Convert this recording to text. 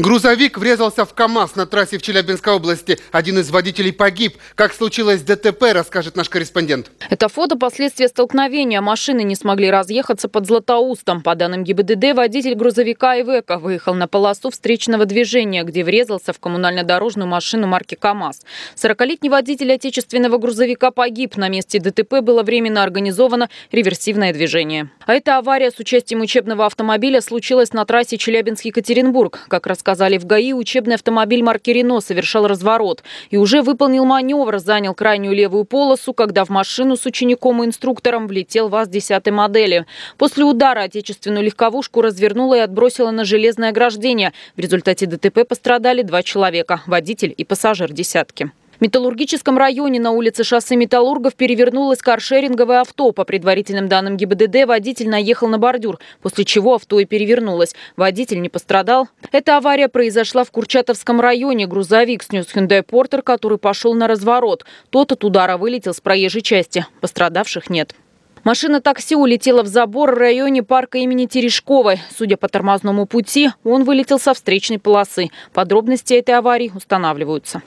Грузовик врезался в КАМАЗ на трассе в Челябинской области. Один из водителей погиб. Как случилось ДТП, расскажет наш корреспондент. Это фото последствия столкновения. Машины не смогли разъехаться под Златоустом. По данным ГИБДД, водитель грузовика Ивека выехал на полосу встречного движения, где врезался в коммунально-дорожную машину марки КАМАЗ. 40-летний водитель отечественного грузовика погиб. На месте ДТП было временно организовано реверсивное движение. А эта авария с участием учебного автомобиля случилась на трассе Челябинск-Екатеринбург. Как рассказали в ГАИ, учебный автомобиль марки «Рено» совершал разворот и уже выполнил маневр, занял крайнюю левую полосу, когда в машину с учеником и инструктором влетел ВАЗ-10 модели. После удара отечественную легковушку развернула и отбросила на железное ограждение. В результате ДТП пострадали два человека – водитель и пассажир «десятки» металлургическом районе на улице шоссе Металлургов перевернулось каршеринговое авто. По предварительным данным ГИБДД, водитель наехал на бордюр, после чего авто и перевернулось. Водитель не пострадал. Эта авария произошла в Курчатовском районе. Грузовик снес Hyundai портер который пошел на разворот. Тот от удара вылетел с проезжей части. Пострадавших нет. Машина такси улетела в забор в районе парка имени Терешковой. Судя по тормозному пути, он вылетел со встречной полосы. Подробности этой аварии устанавливаются.